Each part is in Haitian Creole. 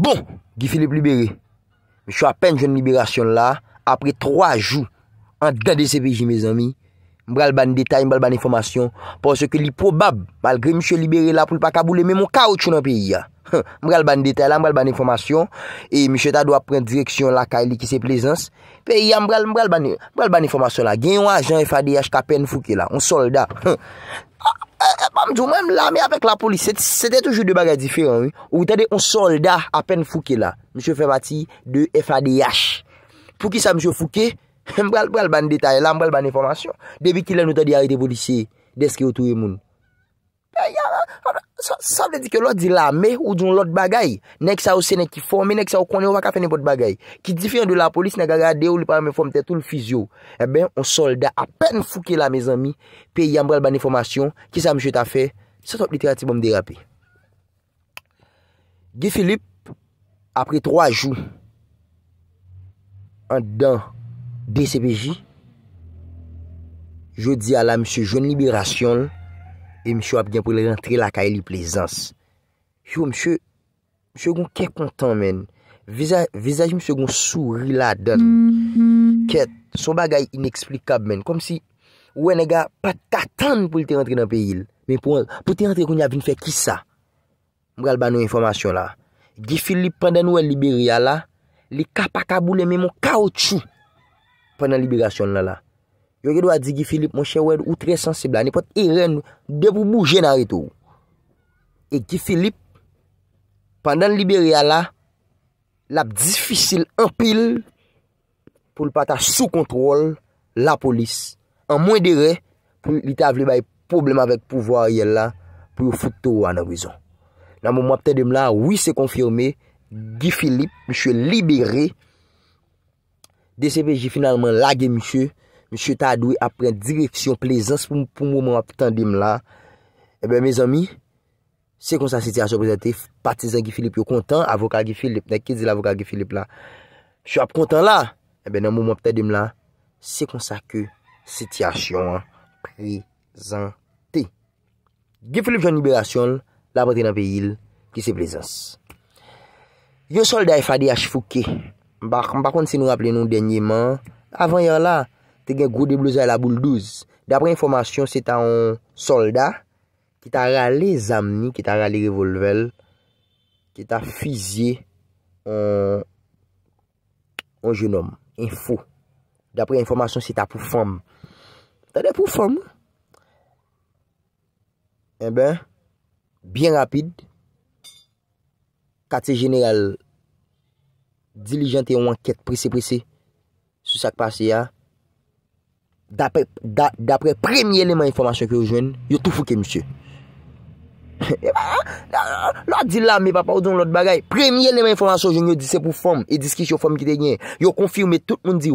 Bon, Gifilip Libere, mi chwa pen joun liberasyon la, apre 3 jou, an dade se peji me zami, mbral ban detay, mbral ban informasyon, pwoske li probab, malgre mi chwe Libere la pou li pa kaboule, me moun kaout choun an peyi ya, mbral ban detay la, mbral ban informasyon, e mi chwe ta do ap pren direksyon la ka ili ki se plezans, peyi ya mbral ban informasyon la, gen yon ajan FADH ka pen fouke la, on solda, he, pa eh, eh, mjou mwen mlami apèk la polis, sète toujou dè bagay difèren, ou tède un soldat apèn fukè la, mjou Femati de FADH. Pou ki sa mjou fukè, mbèl mbèl ban detay, mbèl mbèl ban informasyon, dèvi ki lè nou tèdi aite polisye dè skè otouye moun. Sa vè di ke lò di la me ou djoun lòt bagay Nèk sa ou sè nèk ki fòmè, nèk sa ou konè wakafè nèk pot bagay Ki difè yon de la polis nèk gagade ou li pa mè fòmè tè tout n'fizyo Eben, eh on solda apèn fouke la mè zami Pe yambrel ban n'informasyon Ki sa mjè ta fè, sa top literati bom derapè Guy Philippe, apre 3 jou An dan DCPJ Jodi ala msè Joun Libération Jodi ala msè Joun Libération E msye wap gen pou l rentre la ka e li plezans. Yo msye, msye goun ke kontan men. Vizaj msye goun souri la don. Son bagay ineksplikab men. Kom si, wè nè ga pat katan pou l te rentre nan peyil. Men pou te rentre koun ya vin fè ki sa. Mwen al ban nou informasyon la. Gifil li panden wè liberiya la. Li kapakabou le men mwen kaotchu. Panden liberasyon la la. Yo genou a di Gifilip, moun chè wèd ou tre sensibla. Nè pot erè nou, devou mou genare tou. E Gifilip, pandan libere ya la, lap difisil anpil pou l pata sou kontrol la polis. An mwen dere, pou lita avle bay poublem avèk pouvo a yè la, pou yo foute tou an avizan. Nan moun mwap tè dem la, wè se konfirme, Gifilip, mwen chè libere, DCPJ finalman lage mwen chè, msye ta adoui apren direksyon plezans pou moun moun ap tendim eh la, ebe mè zami, se kon sa sityasyon prezantif, patizan ki Filip yo kontan, avokal ki Filip, nek ki zil avokal ki Filip la, chou ap kontan la, ebe nan moun moun ap tendim la, se kon sa ke sityasyon prezantif. Ki Filip joun iberasyon, la patizan pe yil ki se plezans. Yo solda e fadi a chfouke, mbak konti se nou apren nou denyeman, avan yon la, te gen grou de blouza la bouldouz. Dapre informasyon, se ta an solda, ki ta rale zamni, ki ta rale revolvel, ki ta fizye an an jounom. Info. Dapre informasyon, se ta poufam. Se ta de poufam, en eh ben, bien rapide, kate genel, dilijan te yon anket prese prese sou sak pase ya, Dapre premye lema informasyon ki yo jwen Yo tou fouke msye Lo a di la me pa pa ou don lot bagay Premye lema informasyon ki yo jwen Yo di se pou fom Yo konfirme tout moun di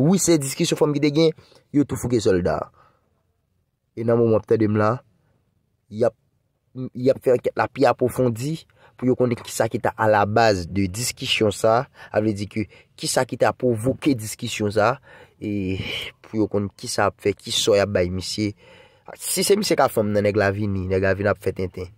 Yo tou fouke solda E nan moun wap te dem la Yap la pi apofondi, pou yo konde ki sa ki ta a la base de diskisyon sa, apve di ki, ki sa ki ta a provoke diskisyon sa, e pou yo konde ki sa apfe, ki so ya bay misye, si se misye ka fom nan neg la vin ni, neg la vin apfe tenten,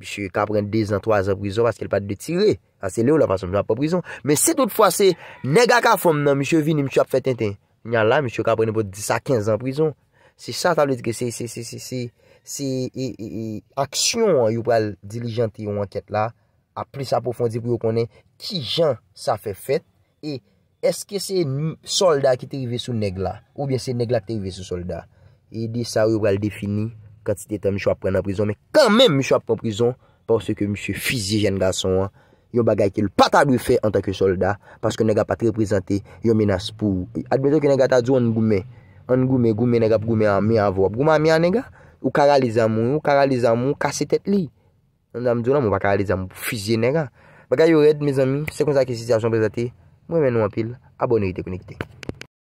misye ka pren 2 an 3 an prizon, paske l pa de tiré, ase le ou la fason, jwa pa prizon, men se tout fwa se, neg a ka fom nan misye vin ni, misye apfe tenten, nyan la, misye ka pren bo 10 an 15 an prizon, si sa apve di ki, si si si si si, se aksyon yo pral dilijante yo anket la apri sa pofondi pou yo konen ki jan sa fe fet e eske se solda ki te rive sou neg la ou bien se neg la te rive sou solda e de sa yo pral defini kantite ta mi chwa prena prison me kanmen mi chwa prena prison porsi ke mi chwe fizijen ga son yo bagay ke l pata lou fe an takye solda paske nega patre prezante yo menas pou admeton ke nega ta djou an goume an goume goume nega pou goume a mi avwa pou goume a mi a nega Ou karalizan moun, ou karalizan moun, kase tet li. Nan zan mdjou nan moun bakaralizan moun, fije nega. Baka yo red mizan mi, sekon zaki sisyasyon bezate, mwen men mwapil, abonye ite konikite.